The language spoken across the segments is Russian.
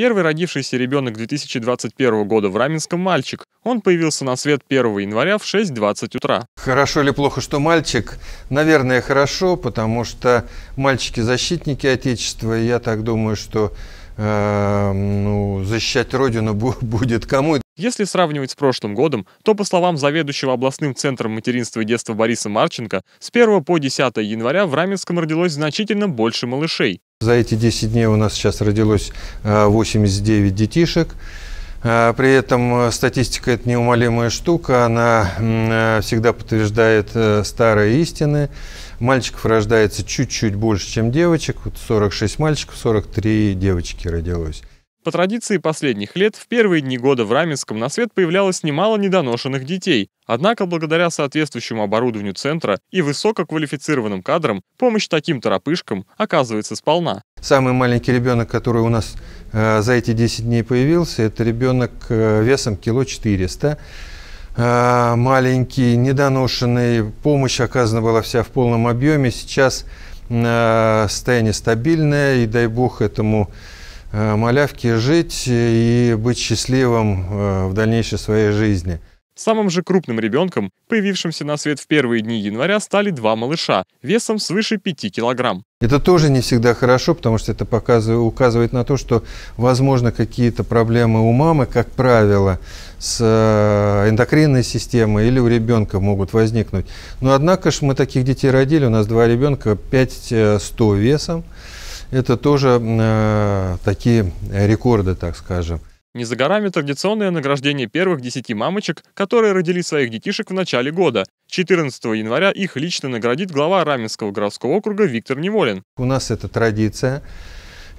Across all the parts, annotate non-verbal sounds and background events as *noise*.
Первый родившийся ребенок 2021 года в Раменском мальчик. Он появился на свет 1 января в 6.20 утра. Хорошо или плохо, что мальчик? Наверное, хорошо, потому что мальчики защитники Отечества. И я так думаю, что э, ну, защищать Родину *laughs* будет кому. Если сравнивать с прошлым годом, то, по словам заведующего областным центром материнства и детства Бориса Марченко, с 1 по 10 января в Раменском родилось значительно больше малышей. За эти 10 дней у нас сейчас родилось 89 э, детишек. Э, при этом э, статистика – это неумолимая штука, она всегда подтверждает старые истины. Мальчиков рождается чуть-чуть больше, чем девочек. Вот 46 мальчиков, 43 девочки родилось. По традиции последних лет, в первые дни года в Раменском на свет появлялось немало недоношенных детей, однако благодаря соответствующему оборудованию центра и высококвалифицированным кадрам помощь таким торопышкам оказывается сполна. Самый маленький ребенок, который у нас э, за эти 10 дней появился, это ребенок э, весом кило 400 э, маленький, недоношенный, помощь оказана была вся в полном объеме. Сейчас э, состояние стабильное, и дай бог этому Э, малявки жить и быть счастливым э, в дальнейшей своей жизни. Самым же крупным ребенком, появившимся на свет в первые дни января, стали два малыша весом свыше 5 килограмм. Это тоже не всегда хорошо, потому что это показывает, указывает на то, что, возможно, какие-то проблемы у мамы, как правило, с э, эндокринной системой или у ребенка могут возникнуть. Но, однако же, мы таких детей родили, у нас два ребенка, 5-100 весом это тоже э, такие рекорды, так скажем. Не за горами традиционное награждение первых 10 мамочек, которые родили своих детишек в начале года. 14 января их лично наградит глава Раменского городского округа Виктор Неволин. У нас это традиция.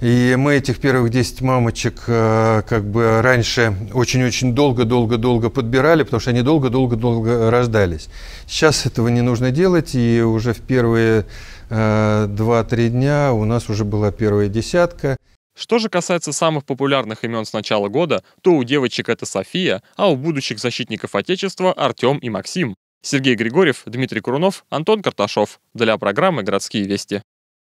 И мы этих первых 10 мамочек э, как бы раньше очень-очень долго-долго-долго подбирали, потому что они долго-долго-долго рождались. Сейчас этого не нужно делать, и уже в первые 2-3 э, дня у нас уже была первая десятка. Что же касается самых популярных имен с начала года, то у девочек это София, а у будущих защитников Отечества Артем и Максим. Сергей Григорьев, Дмитрий Курунов, Антон Карташов. Для программы «Городские вести».